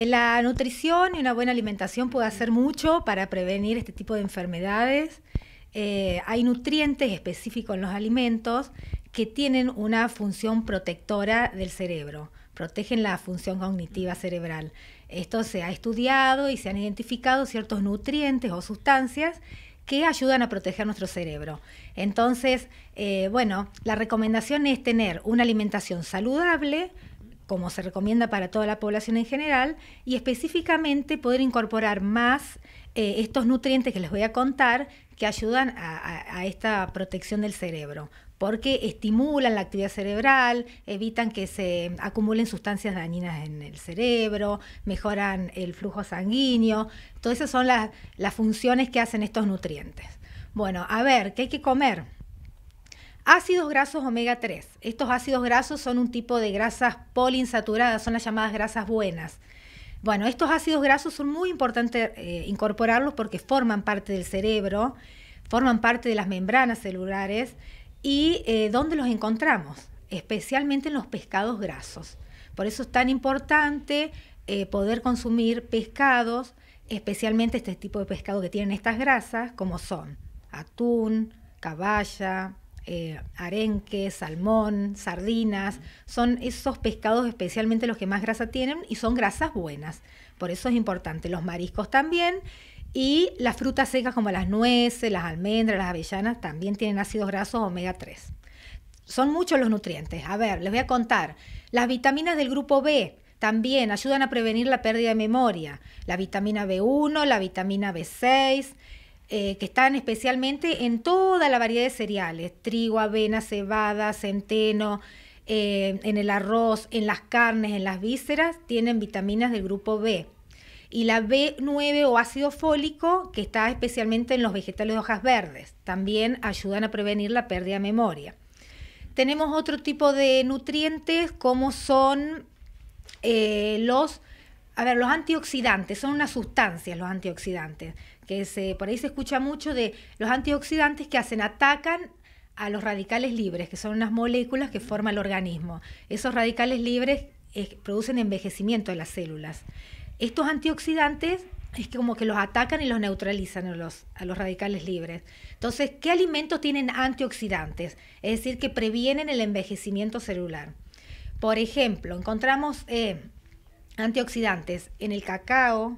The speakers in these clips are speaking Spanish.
La nutrición y una buena alimentación puede hacer mucho para prevenir este tipo de enfermedades. Eh, hay nutrientes específicos en los alimentos que tienen una función protectora del cerebro, protegen la función cognitiva cerebral. Esto se ha estudiado y se han identificado ciertos nutrientes o sustancias que ayudan a proteger nuestro cerebro. Entonces, eh, bueno, la recomendación es tener una alimentación saludable, como se recomienda para toda la población en general, y específicamente poder incorporar más eh, estos nutrientes que les voy a contar que ayudan a, esta protección del cerebro porque estimulan la actividad cerebral, evitan que se acumulen sustancias dañinas en el cerebro, mejoran el flujo sanguíneo. Todas esas son las, las funciones que hacen estos nutrientes. Bueno, a ver, ¿qué hay que comer? Ácidos grasos omega 3. Estos ácidos grasos son un tipo de grasas polinsaturadas son las llamadas grasas buenas. Bueno, estos ácidos grasos son muy importantes eh, incorporarlos porque forman parte del cerebro, forman parte de las membranas celulares y eh, ¿dónde los encontramos? Especialmente en los pescados grasos. Por eso es tan importante eh, poder consumir pescados, especialmente este tipo de pescado que tienen estas grasas, como son atún, caballa, eh, arenque, salmón, sardinas, son esos pescados especialmente los que más grasa tienen y son grasas buenas, por eso es importante, los mariscos también y las frutas secas como las nueces, las almendras, las avellanas también tienen ácidos grasos omega 3. Son muchos los nutrientes. A ver, les voy a contar. Las vitaminas del grupo B, también ayudan a prevenir la pérdida de memoria. La vitamina B1, la vitamina B6, eh, que están especialmente en toda la variedad de cereales, trigo, avena, cebada, centeno, eh, en el arroz, en las carnes, en las vísceras, tienen vitaminas del grupo B. Y la B9 o ácido fólico, que está especialmente en los vegetales de hojas verdes, también ayudan a prevenir la pérdida de memoria. Tenemos otro tipo de nutrientes como son eh, los a ver, los antioxidantes son una sustancias, los antioxidantes, que por ahí se escucha mucho de los antioxidantes que hacen, atacan a los radicales libres, que son unas moléculas que forma el organismo. Esos radicales libres producen envejecimiento de las células. Estos antioxidantes es como que los atacan y los neutralizan a los, a los radicales libres. Entonces, ¿qué alimentos tienen antioxidantes? Es decir, que previenen el envejecimiento celular. Por ejemplo, encontramos... Eh, antioxidantes en el cacao,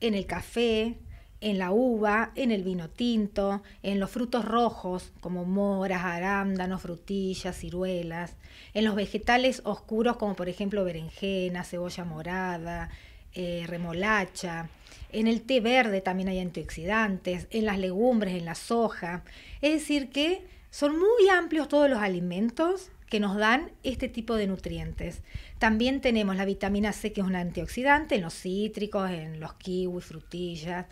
en el café, en la uva, en el vino tinto, en los frutos rojos como moras, arándanos, frutillas, ciruelas, en los vegetales oscuros como por ejemplo berenjena, cebolla morada, eh, remolacha, en el té verde también hay antioxidantes, en las legumbres, en la soja. Es decir que son muy amplios todos los alimentos que nos dan este tipo de nutrientes. También tenemos la vitamina C, que es un antioxidante, en los cítricos, en los kiwis, frutillas.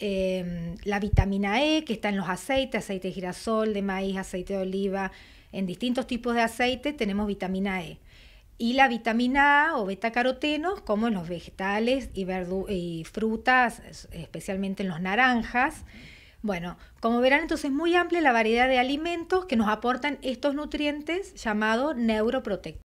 Em, la vitamina E, que está en los aceites, aceite de girasol, de maíz, aceite de oliva, en distintos tipos de aceite tenemos vitamina E. Y la vitamina A o beta carotenos, como en los vegetales y, y frutas, especialmente en los naranjas. Bueno, como verán, entonces muy amplia la variedad de alimentos que nos aportan estos nutrientes llamados neuroprotectores.